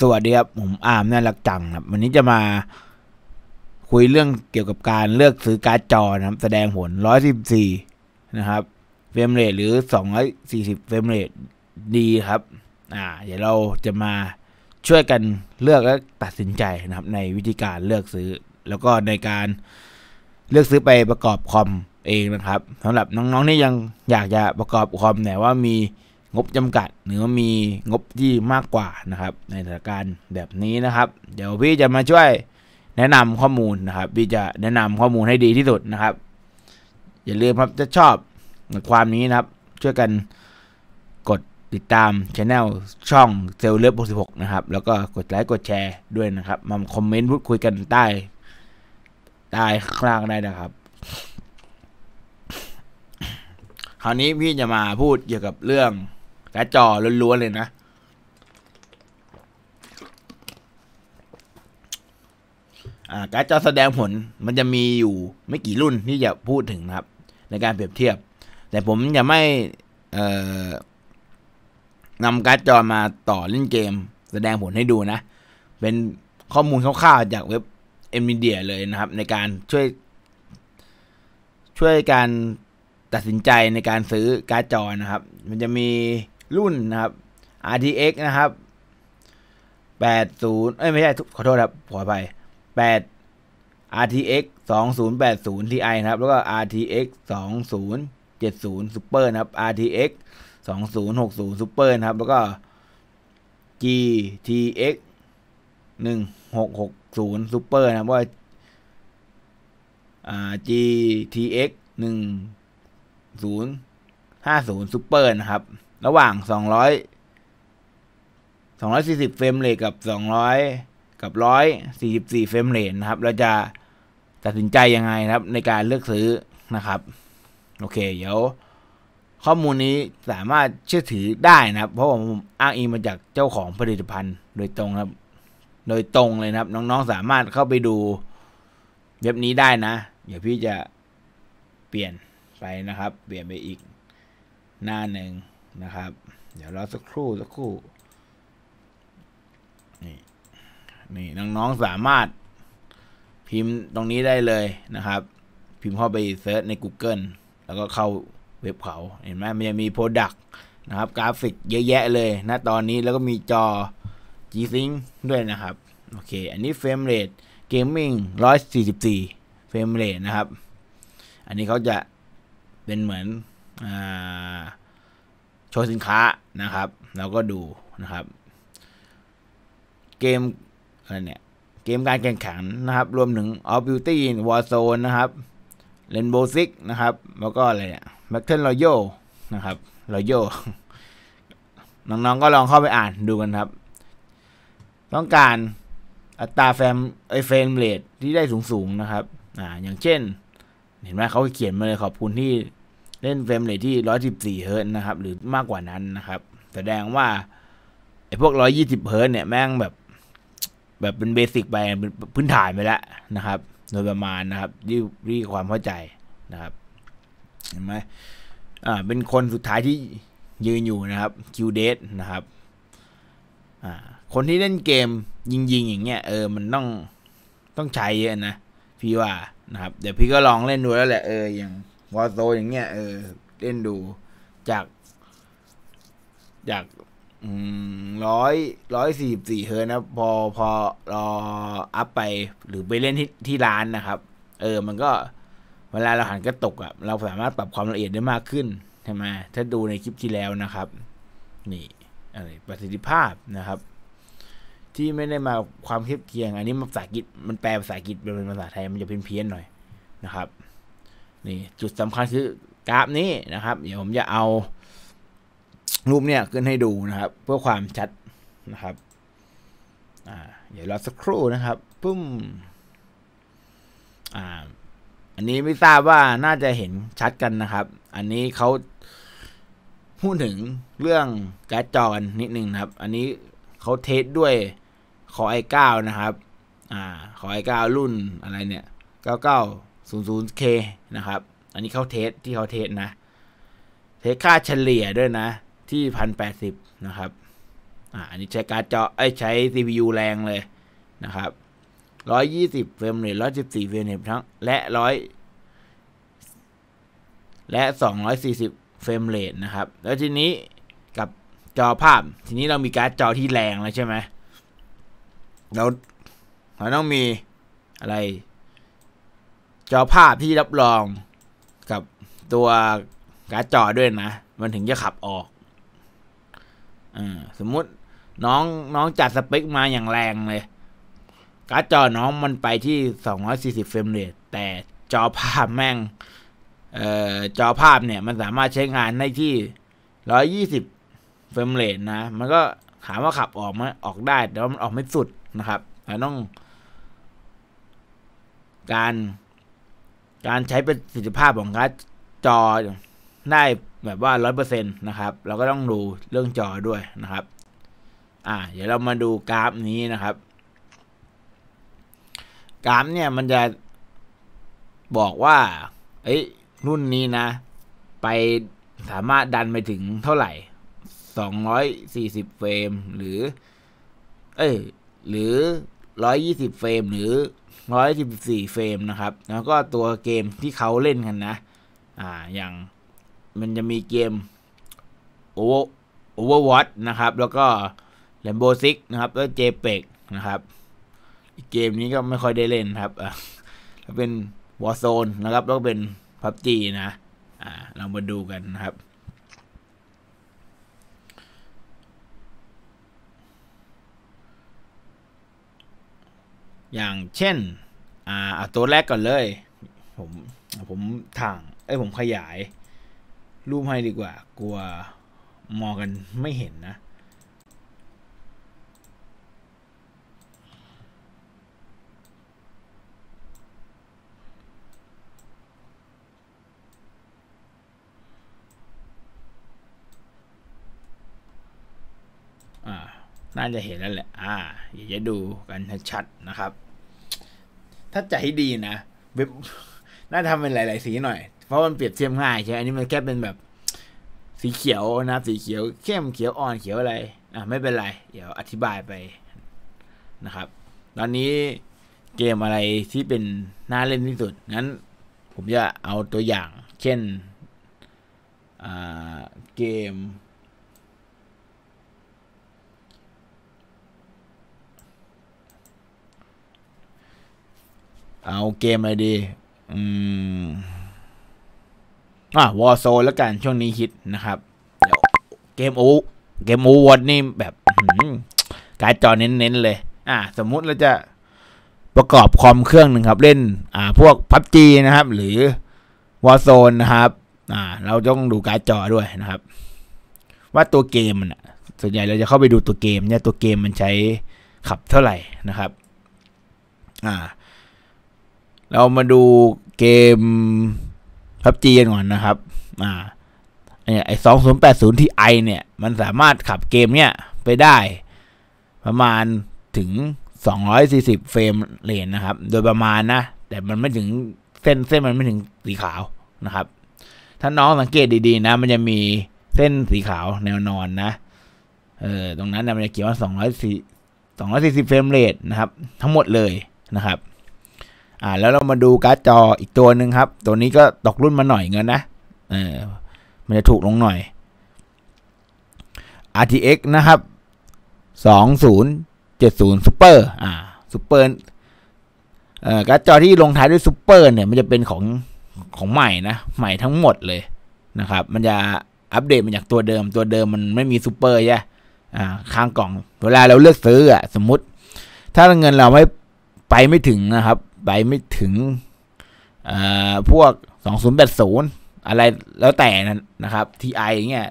สวัสดีครับผมอาร์มน่ารักจังครับ วันนี้จะมาคุยเรื่องเกี่ยวกับการเลือกซื้อการ์ดจอนะครับแสดงผล114นะครับเฟรมเรทหรือ 240เฟรมเรทดีครับอ่าเดี๋ยวเราจะมาช่วยกันเลือกและตัดสินใจนะครับ ในวิธีการเลือกซื้อ แล้วก็ในการเลือกซื้อไปประกอบคอมเองนะครับสำหรับน้องๆที่ยังอยากจะประกอบคอมแต่ว่ามีงบจำกัดหรือว่ามีงบที่มากกว่านะครับ ในสถานการณ์แบบนี้นะครับ เดี๋ยวพี่จะมาช่วยแนะนำข้อมูลนะครับพี่จะแนะนำข้อมูลให้ดีที่สุดนะครับอย่าลืมครับจะชอบความนี้นะครับ ช่วยกันกดติดตามช anel ช่องเซลล์เลอฟหกนะครับ แล้วก็กดไลค์กดแชร์ด้วยนะครับมาคอมเมนต์พูดคุยกันใต้ ใต้ข้างล่างได้นะครับ คราวนี้พี่จะมาพูดเกี่ยวกับเรื่องการ์ดจอล้วนๆเลยนะอ่าการ์ดจอแสดงผลมันจะมีอยู่ไม่กี่รุ่นที่จะพูดถึงนะครับ ในการเปรียบเทียบ แต่ผมจะไม่นำการ์ดจอมาต่อเล่นเกม แสดงผลให้ดูนะ เป็นข้อมูลคร่าวๆ จากเว็บเอ็นวีเดีย เลยนะครับ ในการช่วยช่วยการตัดสินใจในการซื้อการ์ดจอนะครับ มันจะมีรุ่นนะครับ RTX นะครับ80เอ้ยไม่ใช่ ขอโทษครับขออภัย8 RTX 2080 Ti นะครับ แล้วก็ RTX 2070 Super นะครับ RTX 2060 Super นะครับ แล้วก็ GTX 1660 Super นะครับว่า GTX 1050 Super นะครับระหว่าง 200 240 เฟรมเรทกับ 200 กับ 144 เฟรมเรทนะครับ เราจะตัดสินใจยังไงครับ ในการเลือกซื้อนะครับ โอเค เดี๋ยว ข้อมูลนี้สามารถเชื่อถือได้นะครับ เพราะผมอ้างอิงมาจากเจ้าของผลิตภัณฑ์โดยตรงครับ โดยตรงเลยนะครับ น้อง ๆ สามารถเข้าไปดูเว็บนี้ได้นะ เดี๋ยวพี่จะเปลี่ยนไปนะครับ เปลี่ยนไปอีกหน้าหนึ่งนะครับ เดี๋ยวรอสักครู่ สักครู่ นี่นี่น้องๆสามารถพิมพ์ตรงนี้ได้เลยนะครับ พิมพ์เข้าไปเซิร์ชใน Google แล้วก็เข้าเว็บเขา เห็นไหมมันจะมี Product นะครับ กราฟิกเยอะแยะเลยนะตอนนี้แล้วก็มีจอ G-Sync ด้วยนะครับโอเคอันนี้เฟรมเรทเกมมิ่งร้อยสี่สิบสี่เฟรมเรทนะครับ อันนี้เขาจะเป็นเหมือนอ่าโชว์สินค้านะครับเราก็ดูนะครับเกม อะไรเนี่ย เกมการแข่งขันนะครับ รวมถึงอฟบิ u t y Warzone นะครับ Rainbow Six นะครับ แล้วก็อะไรเนี่ยแ a ็ t เท r o y a l นะครับ r o y a l น้องๆก็ลองเข้าไปอ่านดูกันครับ ต้องการอัตราแฟมไอเฟนมเรทที่ได้สูงๆนะครับอ่าอย่างเช่น เห็นไหมเขาเขียนมาเลยขอบคุณที่เล่นเฟรมเรทที่ 114เฮิร์ตนะครับ หรือมากกว่านั้นนะครับ แสดงว่าไอ้พวก 120เฮิร์ตเนี่ย แม่งแบบแบบเป็นเบสิกไป เป็นพื้นฐานไปแล้วนะครับ โดยประมาณนะครับ ที่ีความเข้าใจนะครับ เห็นไหม อ่า เป็นคนสุดท้ายที่ยืนอยู่นะครับคิวเดสนะครับ อ่า คนที่เล่นเกมยิง ๆ อย่างเงี้ย เออ มันต้องต้องใช้เยอะนะ พี่ว่านะครับ เดี๋ยวพี่ก็ลองเล่นดูแล้วแหละ เอออย่างวอโซอย่างเงี้ย เออ เล่นดูจากจากร้อยร้อยสี่สี่เฮิร์นะพอพอรออัพไป หรือไปเล่นที่ที่ร้านนะครับ เออ มันก็ เวลาเราหันกระตกอะ่ะเราสามารถปรับความละเอียดได้มากขึ้นใช่ไหมถ้าดูในคลิปที่แล้วนะครับ นี่อะไร ประสิทธิภาพนะครับ ที่ไม่ได้มาความเทียบเคียง อันนี้ภาษาอังกฤษมันแปลภาษาอังกฤษเป็นภาษาไทยมันจะเพี้ยนๆหน่อยนะครับนี่จุดสำคัญคือกราฟนี้นะครับ เดี๋ยวผมจะเอา รูปเนี่ยขึ้นให้ดูนะครับ เพื่อความชัดนะครับ อ่า เดี๋ยวรอสักครู่นะครับปุ้มอ่าอันนี้ไม่ทราบว่าน่าจะเห็นชัดกันนะครับ อันนี้เขาพูดถึงเรื่องการจอนนิดนึงนะครับ อันนี้เขาเทสด้วยขอไอเก้านะครับ อ่า ขอไอเก้ารุ่นอะไรเนี่ยเก้าเก้า 00K นะครับ อันนี้เขาเทสที่เขาเทสนะ เทสค่าเฉลี่ยด้วยนะ ที่ 1080 นะครับอ่าอันนี้ใช้การจอไอ้ใช้ CPU แรงเลยนะครับ120เฟรมเรท114เฟรมเรททั้งและ100และ 240เฟรมเรทนะครับ แล้วทีนี้กับจอภาพ ทีนี้เรามีการ์ดจอที่แรงแล้วใช่ไหมเราเราต้องมีอะไรจอภาพที่รับรองกับตัวการ์ดจอด้วยนะ มันถึงจะขับออกอสมมุติน้องน้องจัด สเปคมาอย่างแรงเลยการ์ดจอน้องมันไปที่ 240เฟรมเรท แต่จอภาพแม่งออจอภาพเนี่ย มันสามารถใช้งานได้ที่ 120เฟรมเรท นะ มันก็ถามว่าขับออกไหมออกได้แต่ว่ามันออกไม่สุดนะครับต้องการการใช้ประสิทธิภาพของการ์ดจอได้แบบว่าร้อยเปอร์เซ็นต์นะครับ เราก็ต้องดูเรื่องจอด้วยนะครับ อ่า เดี๋ยวเรามาดูกราฟนี้นะครับ กราฟเนี่ยมันจะบอกว่า เอ้รุ่นนี้นะ ไปสามารถดันไปถึงเท่าไหร่สองร้อยสี่สิบเฟรมหรือ เอ้ยหรือร้อยยี่สิบเฟรมหรือ114เฟรมนะครับแล้วก็ตัวเกมที่เขาเล่นกันนะ อ่าอย่างมันจะมีเกม Over w a t c h นะครับ แล้วก็ Rainbow Six นะครับแล้ว JPEG นะครับเกมนี้ก็ไม่ค่อยได้เล่นครับอ่าเป็น Warzone นะครับแล้วก็เป็น PUBG นะ อ่าเรามาดูกันนะครับอย่างเช่น อ่าตัวแรกก่อนเลย ผม ผมถ่าง เอ้ย ผมขยาย รูปให้ดีกว่า กลัวมองกันไม่เห็นนะน่าจะเห็นแล้วแหละ อ่าอยากจะดูกันชัดๆนะครับ ถ้าใจดีนะ เว็บน่าทำเป็นหลายๆสีหน่อย เพราะมันเปรียบเทียบง่ายใช่อันนี้มันแค่เป็นแบบสีเขียวนะสีเขียว เข้มเขียวอ่อนเขียวอะไร อ่ะ ไม่เป็นไร เดี๋ยวอธิบายไปนะครับ ตอนนี้เกมอะไรที่เป็นน่าเล่นที่สุด งั้นผมจะเอาตัวอย่าง เช่นเกมเอาเกมอะไรดี อืมอ่ะวอร์โซแล้วกัน ช่วงนี้ฮิตนะครับ เกมโอเกมโอวอดนี่แบบการจอเน้นๆเลย อ่ะสมมุติเราจะประกอบคอมเครื่องหนึ่งครับ เล่นอ่า พวกพับจีนะครับ หรือวอร์โซนนะครับ อ่า เราต้องดูการจอด้วยนะครับ ว่าตัวเกมมันส่วนใหญ่เราจะเข้าไปดูตัวเกม เนี่ยตัวเกมมันใช้ขับเท่าไหร่นะครับ อ่าเรามาดูเกมพับจีกันก่อนนะครับ อ่าเนี่ยไอ้สองศูนย์แปดศูนย์ที่ไอเนี่ยมันสามารถขับเกมเนี่ยไปได้ ประมาณถึงสองร้อยสี่สิบเฟรมเลนนะครับ โดยประมาณนะ แต่มันไม่ถึงเส้นเส้นมันไม่ถึงสีขาวนะครับ ถ้าน้องสังเกตดีๆนะ มันจะมีเส้นสีขาวแนวนอนนะ เออตรงนั้นนะมันจะเขียนว่าสองร้อยสี่สองร้อยสี่สิบเฟรมเรทนะครับทั้งหมดเลยนะครับอ่าแล้วเรามาดูการ์ดจออีกตัวหนึ่งครับ ตัวนี้ก็ตกรุ่นมาหน่อยเงินนะเออมันจะถูกลงหน่อย RTX นะครับ 2070 Super อ่า Super เอ่อการ์ดจอที่ลงท้ายด้วย Super เนี่ยมันจะเป็นของของใหม่นะใหม่ทั้งหมดเลยนะครับ มันจะอัปเดตมาจากตัวเดิมตัวเดิมมันไม่มี Super ใช่อ่าข้างกล่องเวลาเราเลือกซื้อ อ่ะ สมมติ ถ้าเงินเราไม่ไปไม่ถึงนะครับ ไปไม่ถึงพวก 2080 อะไรแล้วแต่นะครับ TI เงี้ย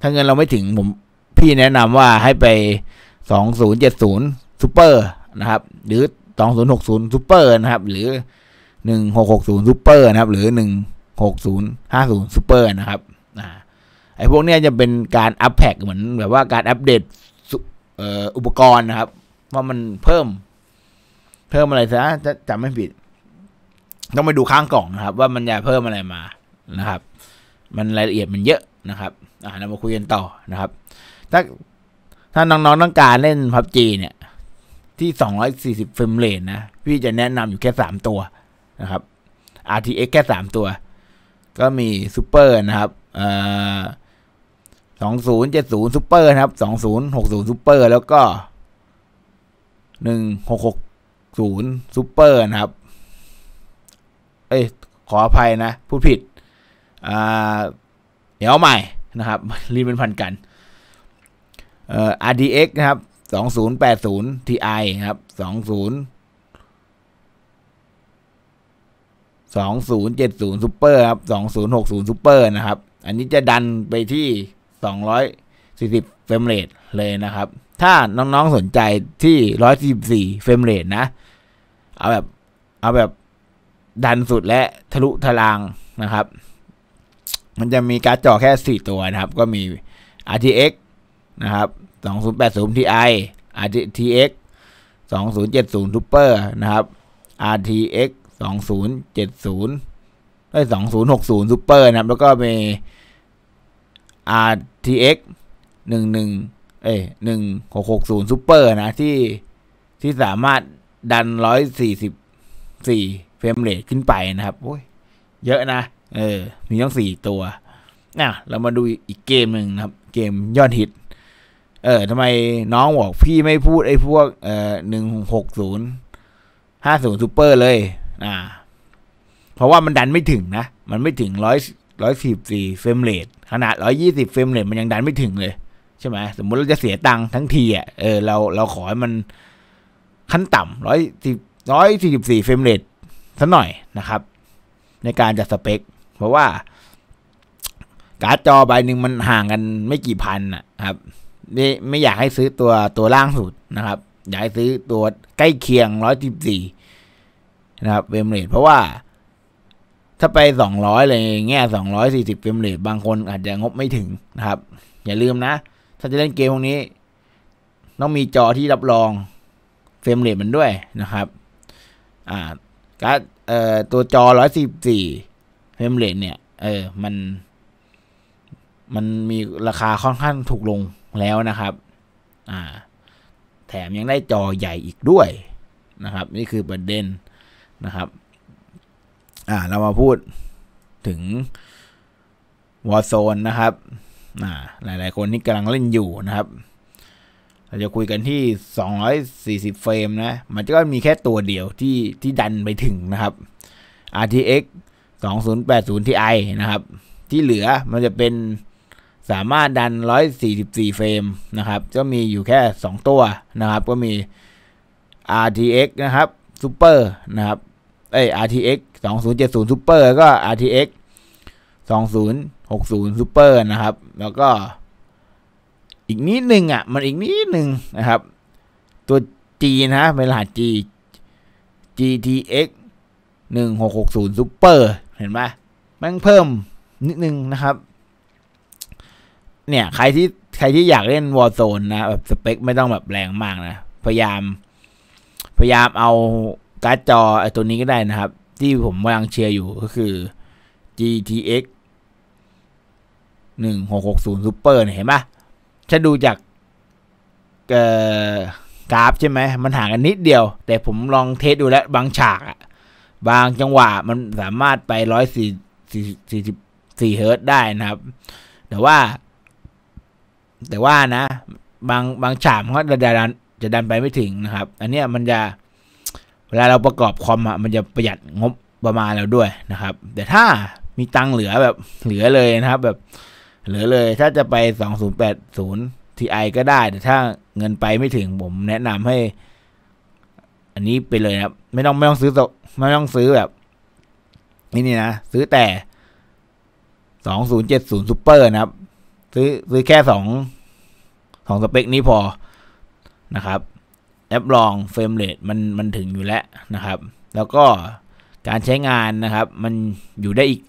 ถ้าเงินเราไม่ถึงผมพี่แนะนำว่าให้ไป 2070 Super นะครับหรือ 2060 Super นะครับ หรือ 1660 Super นะครับหรือ 1650 Super นะครับไอ้พวกเนี้ยจะเป็นการอัพแพ็กเหมือน แบบว่าการอัปเดตอุปกรณ์นะครับ ว่ามันเพิ่มเพิ่มอะไรซะจะจำไม่ผิดต้องไปดูข้างกล่องนะครับ ว่ามันจะเพิ่มอะไรมานะครับ มันรายละเอียดมันเยอะนะครับ อ่าเรามาคุยกันต่อนะครับ ถ้าถ้าน้องๆต้องการเล่นพับจีเนี่ย ที่ 240เฟรมเรทนะ พี่จะแนะนำอยู่แค่ 3 ตัวนะครับ RTX แค่ 3 ตัว ก็มีซูเปอร์นะครับเอ่อ2070ซูเปอร์นะครับ 2060ซูเปอร์ แล้วก็ 1 6 6กศูนย์ซูเปอร์นะครับ เอ้ยขออภัยนะ พูดผิดอ่าเดียวใหม่นะครับรีบเป็นพันกันเอ่อ RDX นะครับ สองศูนย์แปดศูนย์ TI นะครับ สองศูนย์สองศูนย์เจ็ดศูนย์ซูเปอร์ครับสองศูนย์หกศูนย์ซูเปอร์นะครับ อันนี้จะดันไปที่สองร้อยสี่สิบเฟรมเรทเลยนะครับถ้า น้องๆสนใจที่ร้อยสี่สี่เฟรมเรทนะ เอาแบบ เอาแบบดันสุดและทะลุทะลางนะครับ มันจะมีการ์ดจอแค่สี่ตัวนะครับ ก็มี RTX นะครับ 2080 Ti RTX 2070 Super นะครับ RTX 2070ได้2060 Super นะครับแล้วก็มี RTX 11เอ้หนึ่งหกหกศูนย์ซูเปอร์นะที่ที่สามารถดันร้อยสี่สิบสี่เฟรมเรทขึ้นไปนะครับโอ้ยเยอะนะ เออ มีทั้งสี่ตัวน่ะเรามาดูอีกเกมหนึ่งนะครับ เกมยอดฮิต เออทำไมน้องบอกพี่ไม่พูดไอ้พวกเอ่อหนึ่งหกศูนย์ห้าศูนย์ซูเปอร์เลยอ่าเพราะว่ามันดันไม่ถึงนะ มันไม่ถึงร้อยร้อยสิบสี่เฟรมเรทขนาดร้อยยี่สิบเฟรมเรทมันยังดันไม่ถึงเลยใช่ไหมสมมุติเราจะเสียตังค์ทั้งทีอ่ะเออเราเราขอให้มันขั้นต่ำร้อยสิบร้อยสี่สิบสี่เฟรมเรทสักหน่อยนะครับ ในการจัดสเปค เพราะว่าการ์ดจอใบหนึ่งมันห่างกันไม่กี่พันนะครับไม่ไม่อยากให้ซื้อตัวตัวล่างสุดนะครับ อยากให้ซื้อตัวใกล้เคียงร้อยสิบสี่นะครับ เฟรมเรทเพราะว่าถ้าไปสองร้อยอะไรเงี้ยสองร้อยสี่สิบเฟรมเรทบางคนอาจจะงบไม่ถึงนะครับ อย่าลืมนะถ้าจะเล่นเกมพวกนี้ ต้องมีจอที่รับรองเฟรมเรทมันด้วยนะครับ อ่าการเอ่อตัวจอร้อยสิบสี่เฟรมเรทเนี่ย เออมัน มันมีราคาค่อนข้างถูกลงแล้วนะครับ อ่า แถมยังได้จอใหญ่อีกด้วย นะครับ นี่คือประเด็นนะครับ อ่า เรามาพูดถึงวอร์โซนนะครับหลายหลายคนที่กำลังเล่นอยู่นะครับ เราจะคุยกันที่ 240 เฟรมนะ มันก็มีแค่ตัวเดียวที่ที่ดันไปถึงนะครับ RTX 2080 Ti นะครับ ที่เหลือมันจะเป็นสามารถดัน 144 เฟรมนะครับก็มีอยู่แค่ 2 ตัวนะครับ ก็มี RTX นะครับ Super นะครับเอ้ย RTX 2070 Super ก็ RTX 20 60เปอร์นะครับ แล้วก็ อีกนิดหนึ่งอ่ะ มันอีกนิดหนึ่งนะครับ ตัว G นะเป็นรหัส G GTX 1660 Super เห็นไหมมันเพิ่ม นิดนึงนะครับ เนี่ยใครที่ใครที่อยากเล่นวอร์โซนนะแบบสเปคไม่ต้องแบบแรงมากนะ พยายาม พยายามเอาการ์ดจอไอตัวนี้ก็ได้นะครับ ที่ผมกำลังเชียร์อยู่ก็คือ GTX หนึ่งหกหกศูนย์ซูเปอร์เห็นหมถ้าดูจากกราฟใช่ไหม มันห่างกันนิดเดียว แต่ผมลองเทสดูแล้วบางฉากอะบางจังหวะมันสามารถไปร้อยสี่สี่สี่สิบสี่เฮิร์ตได้นะครับ แต่ว่า แต่ว่านะ บางบางฉากมันก็จะดันจะดันไปไม่ถึงนะครับ อันเนี้ยมันจะ เวลาเราประกอบคอมอะมันจะประหยัดงบประมาณเราด้วยนะครับ แต่ถ้ามีตังเหลือแบบเหลือเลยนะครับ แบบหลือเลยถ้าจะไป 2080 Ti ก็ได้ แต่ถ้าเงินไปไม่ถึงผมแนะนำให้อันนี้ไปเลยครับ ไม่ต้องไม่ต้องซื้อตไม่ต้องซื้อแบบนี่นี่นะ ซื้อแต่ 2070 Super นะครับ ซื้อซื้อแค่สองสองสเปคนี้พอนะครับ แอปลองเฟรมเรทมันมันถึงอยู่แล้วนะครับ แล้วก็การใช้งานนะครับ มันอยู่ได้อีก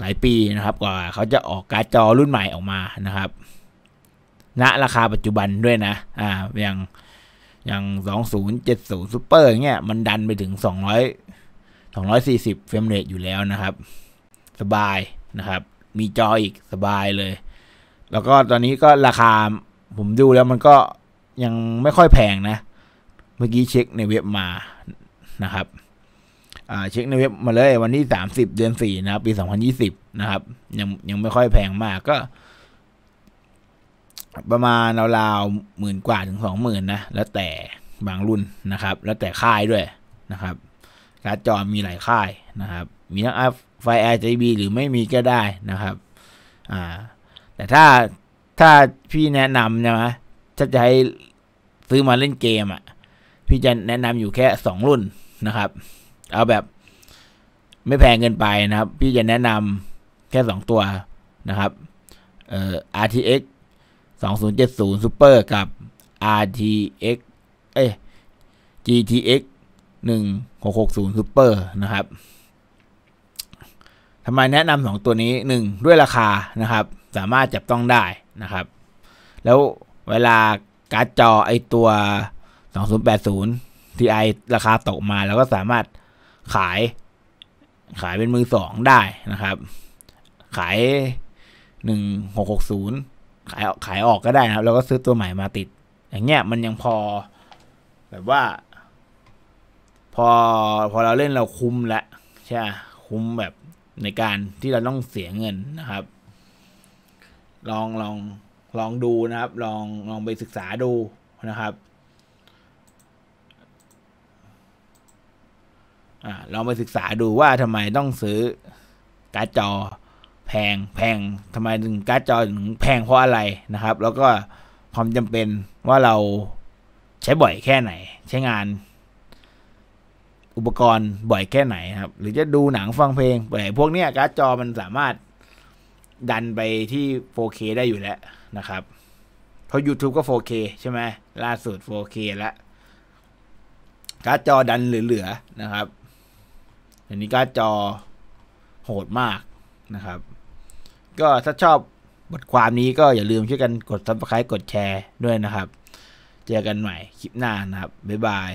หลายปีนะครับกว่า เขาจะออกการ์ดจอรุ่นใหม่ออกมานะครับ ณราคาปัจจุบันด้วยนะ อ่าอย่าง อย่างสองศูนย์เจ็ดศูนย์ซูเปอร์เงี้ยมันดันไปถึงสองร้อยสองร้อยสี่สิบเฟรมเรทอยู่แล้วนะครับ สบายนะครับ มีจออีกสบายเลย แล้วก็ตอนนี้ก็ราคาผมดูแล้วมันก็ยังไม่ค่อยแพงนะ เมื่อกี้เช็คในเว็บมานะครับเช็คในเว็บมาเลยวันที่ 30 เดือน4นะครับ ปี 2020 นะครับ ยังยังไม่ค่อยแพงมากก็ ประมาณราวๆหมื่นกว่าถึงสองหมื่นนะ แล้วแต่บางรุ่นนะครับ แล้วแต่ค่ายด้วยนะครับการ์ดจอมีหลายค่ายนะครับ มีทั้งไฟ RGB หรือไม่มีก็ได้นะครับ อ่า แต่ถ้าถ้าพี่แนะนำนะมถ้าจะให้ซื้อมาเล่นเกมอ่ะ พี่จะแนะนำอยู่แค่สองรุ่นนะครับเอาแบบไม่แพงเกินไปนะครับ พี่จะแนะนำแค่สองตัวนะครับเอ่อ RTX 2070 Super กับ RTX เอ้ย GTX 1660 Super นะครับ ทำไมแนะนำสองตัวนี้หนึ่ง ด้วยราคานะครับ สามารถจับต้องได้นะครับ แล้วเวลาการ์ดจอไอตัว 2080 Ti ราคาตกมาเราก็สามารถขาย ขายเป็นมือสองได้นะครับ ขายหนึ่งหกหกศูนย์ขายขายออกก็ได้นะครับ แล้วก็ซื้อตัวใหม่มาติด อย่างเงี้ยมันยังพอแบบว่า พอ พอเราเล่นเราคุ้มละใช่ คุ้มแบบในการที่เราต้องเสียเงินนะครับ ลองลองลองดูนะครับ ลองลองไปศึกษาดูนะครับลองไปศึกษาดูว่าทำไมต้องซื้อการ์ดจอ แพงแพงทำไมถึงการ์ดจอถึงแพงเพราะอะไรนะครับ แล้วก็ความจำเป็นว่าเราใช้บ่อยแค่ไหน ใช้งานอุปกรณ์บ่อยแค่ไหนครับ หรือจะดูหนังฟังเพลงไปพวกเนี้ยการ์ดจอมันสามารถดันไปที่ 4K ได้อยู่แล้วนะครับ เพราะ YouTube ก็ 4K ใช่ไหมล่าสุด 4K แล้ว การ์ดจอดันเหลือๆนะครับอันนี้การ์ดจอโหดมากนะครับ ก็ถ้าชอบบทความนี้ก็อย่าลืมช่วยกันกดซับสไครต์กดแชร์ด้วยนะครับ เจอกันใหม่คลิปหน้านะครับบ๊ายบาย